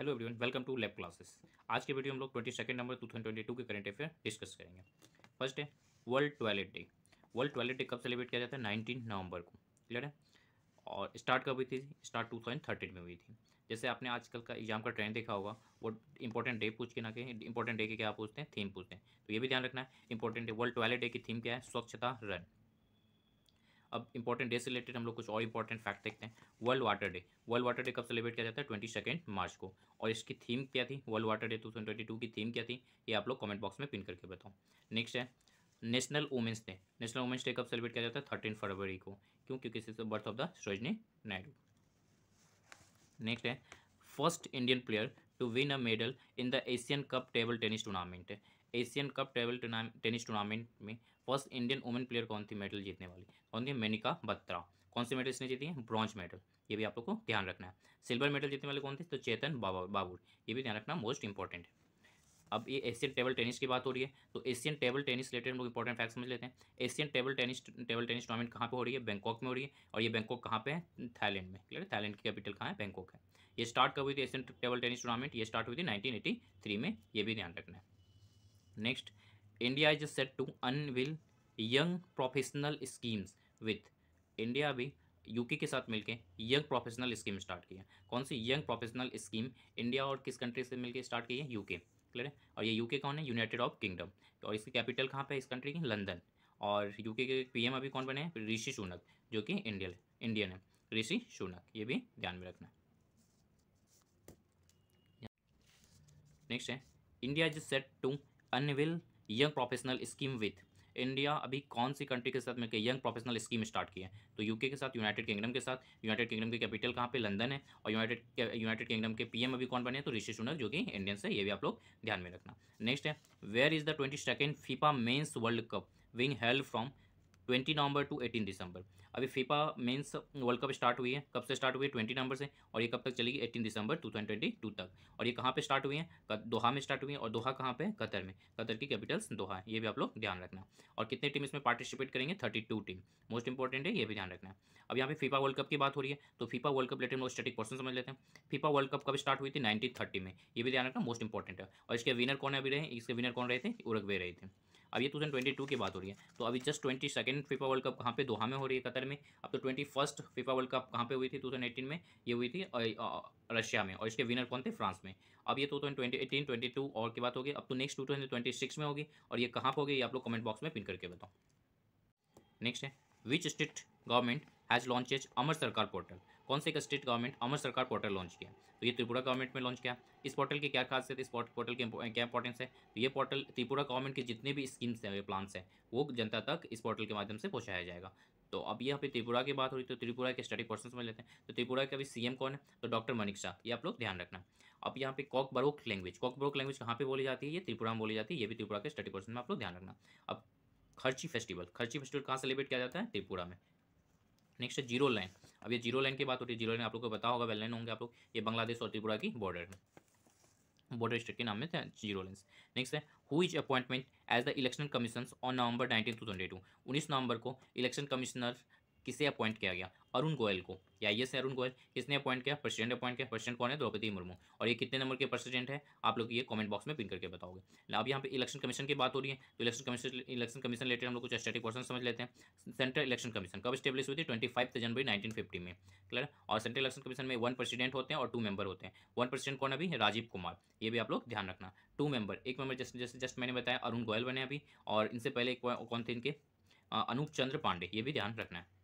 hello everyone welcome to lab classes आज के video हम लोग twenty second number two thousand twenty two के करंट अफेयर डिस्कस करेंगे फर्स्ट है world toilet day world toilet day कब सेलिब्रेट किया जाता है नाइनटीन नवंबर को क्लियर है और स्टार्ट कब हुई थी स्टार्ट टू थाउजेंड थर्टीन में हुई थी जैसे आपने आजकल का एग्जाम का ट्रेंड देखा होगा वो इंपॉर्टेंट डे पूछ के ना कहीं इंपॉर्टेंट डे के क्या पूछते हैं थीम पूछते हैं तो ये भी ध्यान रखना है important day world toilet day की थीम क्या है स्वच्छता रन अब इंपॉर्टेंट डे से रिलेटेड हम लोग कुछ और इंपॉर्टेंट फैक्ट देखते हैं world water day world water day कब सेलिब्रेट किया जाता है ट्वेंटी सेकेंड मार्च को और इसकी थीम क्या थी world water day two twenty की थीम क्या थी ये आप लोग कमेंट बॉक्स में पिन करके बताओ नेक्स्ट है national women's day national women's day कब सेलिब्रेट किया जाता है थर्टीन फरवरी को क्यों क्योंकि is birth of the Sarojini Naidu next है first Indian player to win a medal in the Asian cup table tennis tournament Asian cup table tennis tournament में फर्स्ट इंडियन वुमेन प्लेयर कौन थी मेडल जीतने वाली कौन थी मेनिका बत्रा कौन से मेडल इसने जीती है ब्रॉन्ज मेडल ये भी आप लोग को ध्यान रखना है सिल्वर मेडल जीतने वाले कौन थे तो चेतन बाबा बाबूर ये भी ध्यान रखना मोस्ट इंपॉर्टेंट है अब ये एशियन टेबल टेनिस की बात हो रही है तो एशियन टेबल टेनिस रिलेटेड हम लोग इंपॉर्टेंट फैक्ट समझ लेते हैं Asian table tennis table tennis tournament कहाँ पे हो रही है बैंकॉक में हो रही है और ये बैंकॉक कहाँ पे है थाईलैंड में क्लियर थाईलैंड की कैपिटल कहाँ है बैंकॉक है ये स्टार्ट कब हुई थी एशियन टेबल टेनिस टूर्नामेंट ये स्टार्ट हुई थी नाइनटीन में ये भी ध्यान रखना है next India is set to unveil young professional schemes with India भी यूके के साथ मिलके यंग प्रोफेशनल स्कीम स्टार्ट की है कौन सी यंग प्रोफेशनल स्कीम इंडिया और किस कंट्री से मिलके स्टार्ट की है यूके क्लियर है और ये यूके कौन है यूनाइटेड ऑफ किंगडम और इसकी कैपिटल कहाँ पे है इस कंट्री की लंदन और यूके के पीएम अभी कौन बने हैं ऋषि सुनक जो कि इंडियन इंडियन है ऋषि सुनक ये भी ध्यान में रखना नेक्स्ट है India is set to unveil young professional scheme with India अभी कौन सी कंट्री के साथ मिलकर यंग प्रोफेशनल स्कीम स्टार्ट की है तो यूके के साथ यूनाइटेड किंगडम के साथ यूनाइटेड किंगडम के कैपिटल कहाँ पे लंदन है और यूनाइटेड यूनाइटेड किंगडम के पीएम अभी कौन बने तो ऋषि सुनक जो कि इंडियन से ये भी आप लोग ध्यान में रखना नेक्स्ट है where is the twenty second FIFA men's world cup being held from twenty November to eighteen December अभी FIFA men's world cup start हुई है कब से स्टार्ट हुई है ट्वेंटी नंबर से और ये कब तक चलेगी eighteen December two twenty two तक और ये कहाँ पर स्टार्ट हुई है दोहा में स्टार्ट हुई है और दोहा कहाँ पर कतर में कतर की कैपिटल्स दोहा है ये भी आप लोग ध्यान रखना और कितने टीम इसमें पार्टिसिपेट करेंगे थर्टी टीम मोस्ट इंपॉर्टेंट है ये भी ध्यान रखना अब यहाँ पे फीफा वर्ल्ड कप की बात हो रही है तो FIFA world cup related static portion समझ लेते हैं फीफा वर्ल्ड कप कब स्टार्ट हुई थी नाइनटीन में ये भी ध्यान रखना मोस्ट इंपॉर्टेंट है और इसके विनर कौन अभी रहे इसके विनर कौन रहे थे उरगवे रहे थे अब ये टू की बात हो रही है तो अभी just twenty second FIFA world cup कहाँ पे दोहा में हो रही है कतर में अब तो twenty first FIFA world cup कहाँ पे हुई थी टू में ये हुई थी रशिया में और इसके विनर कौन थे फ्रांस में अब ये two thousand twenty eighteen twenty two और की बात होगी अब तो next two thousand twenty six में होगी और ये कहाँ पर होगी ये आप लोग कमेंट बॉक्स में पिन करके बताओ नेक्स्ट है which state government has launches Amar Sarkar portal कौन से स्टेट गवर्नमेंट अमर सरकार पोर्टल लॉन्च किया तो ये त्रिपुरा गवर्नमेंट में लॉन्च किया इस पोर्टल की क्या खासियत इस पोर्टल के क्या इंपॉर्टेंस है तो ये पोर्टल त्रिपुरा गवर्नमेंट के जितने भी स्कीम्स हैं प्लान्स हैं वो जनता तक इस पोर्टल के माध्यम से पहुँचाया जाएगा तो अब यहाँ पे त्रिपुरा की बात हो रही तो त्रिपुरा के स्टडी पर्सन समझ लेते हैं तो त्रिपुरा के अभी सीएम कौन है तो डॉक्टर मनिक शाह ये आप लोग ध्यान रखना अब यहाँ पे Kokborok language Kokborok language कहाँ पे बोली जाती है ये त्रिपुरा में बोली जाती है ये भी त्रिपुरा के स्टडी पर्सन में आप लोग ध्यान रखना अब खर्ची फेस्टिवल खर्ची फेस्टिवल कहाँ सेलिब्रेट किया जाता है त्रिपुरा में नेक्स्ट है जीरो लाइन अब ये जीरो लाइन की बात होती है जीरो लाइन आप लोग को बता होगा वेल लाइन होंगे आप लोग ये बांग्लादेश और त्रिपुरा की बॉर्डर है बॉर्डर स्टेट के नाम में जीरो लाइन नेक्स्ट है who is appointment as the election commission on November nineteen two twenty two उन्नीस नवंबर को इलेक्शन कमिश्नर किसे अपॉइंट किया गया अरुण गोयल को या आई अरुण गोयल किसने अपॉइंट किया प्रेसिडेंट अपॉइंट किया प्रेसिडेंट कौन है द्रौपदी मुर्मू और ये कितने नंबर के प्रेसिडेंट है आप लोग ये कमेंट बॉक्स में पिन करके बताओगे अब यहाँ पे इलेक्शन कमीशन की बात हो रही है तो election commission election commission related हम लोग कुछ स्टेटिक क्वेश्चन समझ लेते हैं सेंट्रल इलेक्शन कमीशन कब स्टेब्लिश हुई थी ट्वेंटी जनवरी नाइनटीन में क्लियर और सेंट्रल इलेक्शन कमीशन में वन प्रेसिडेंट होते हैं और टू मेंबर होते हैं वन प्रेसिडेंट कौन अभी राजीव कुमार ये भी आप लोग ध्यान रखना टू मेंबर एक मेंबर जैसे जैसे जस्ट मैंने बताया अरुण गोयल बने अभी और इनसे पहले कौन थे इनके अनूप चंद्र पांडे ये भी ध्यान रखना है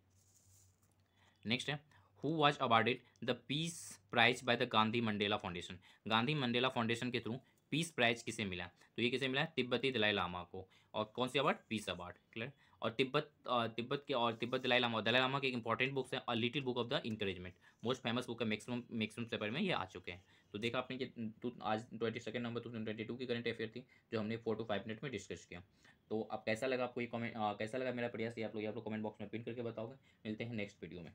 नेक्स्ट है who was awarded the peace prize by the Gandhi Mandela foundation Gandhi Mandela foundation के थ्रू पीस प्राइज किसे मिला तो ये किसे मिला तिब्बती दलाई लामा को और कौन सी अवार्ड पीस अवार्ड क्लियर और तिब्बत तिब्बत के और तिब्बत दलाई लामा दलाई लामा के एक इंपॉर्टेंट बुक्स है a little book of the encouragement most famous book है मैक्सिमम मैक्सिमम पेपर में ये आ चुके हैं तो देखा आपने कि आज twenty second number two twenty two की करंट अफेयर थी जो हमने फोर टू फाइव मिनट में डिस्कस किया तो अब कैसा लगा आपको ये कमेंट कैसा लगा मेरा प्रयास ये आप लोग आप लोग कमेंट बॉक्स में पिन करके बताओगे मिलते हैं नेक्स्ट वीडियो में